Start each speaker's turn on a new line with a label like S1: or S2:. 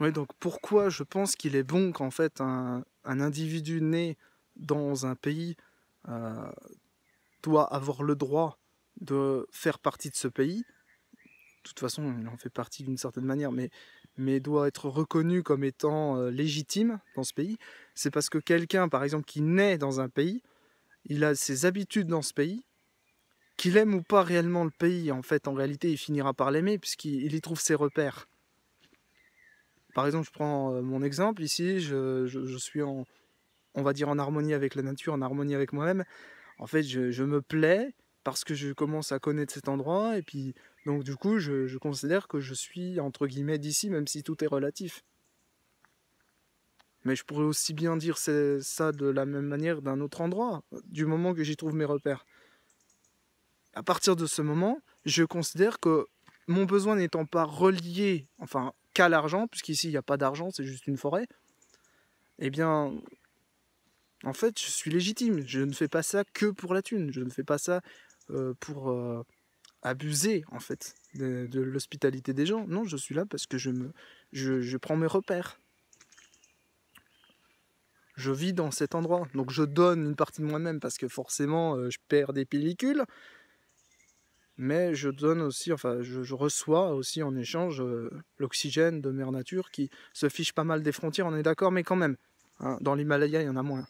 S1: Oui, donc pourquoi je pense qu'il est bon qu'en fait un, individu né dans un pays euh, doit avoir le droit de faire partie de ce pays. De toute façon, il en fait partie d'une certaine manière, mais, doit être reconnu comme étant euh, légitime dans ce pays. C'est parce que quelqu'un, par exemple, qui naît dans un pays, il a ses habitudes dans ce pays, qu'il aime ou pas réellement le pays, en fait, en réalité, il finira par l'aimer puisqu'il y trouve ses repères. Par exemple, je prends euh, mon exemple ici, je, suis en, on va dire, en harmonie avec la nature, en harmonie avec moi-même. En fait, je, me plais parce que je commence à connaître cet endroit et puis, donc du coup, je considère que je suis, entre guillemets, d'ici, même si tout est relatif. Mais je pourrais aussi bien dire ça de la même manière d'un autre endroit, du moment que j'y trouve mes repères. À partir de ce moment, je considère que mon besoin n'étant pas relié, enfin qu'à l'argent, puisqu'ici il n'y a pas d'argent, c'est juste une forêt, eh bien, en fait, je suis légitime. Je ne fais pas ça que pour la thune. Je ne fais pas ça euh, pour euh, abuser, en fait, de, l'hospitalité des gens. Non, je suis là parce que je, me, je, prends mes repères. Je vis dans cet endroit. Donc je donne une partie de moi-même parce que forcément, euh, je perds des pellicules mais je donne aussi, enfin, je, reçois aussi en échange euh, l'oxygène de mer nature qui se fiche pas mal des frontières, on est d'accord, mais quand même, hein, dans l'Himalaya, il y en a moins.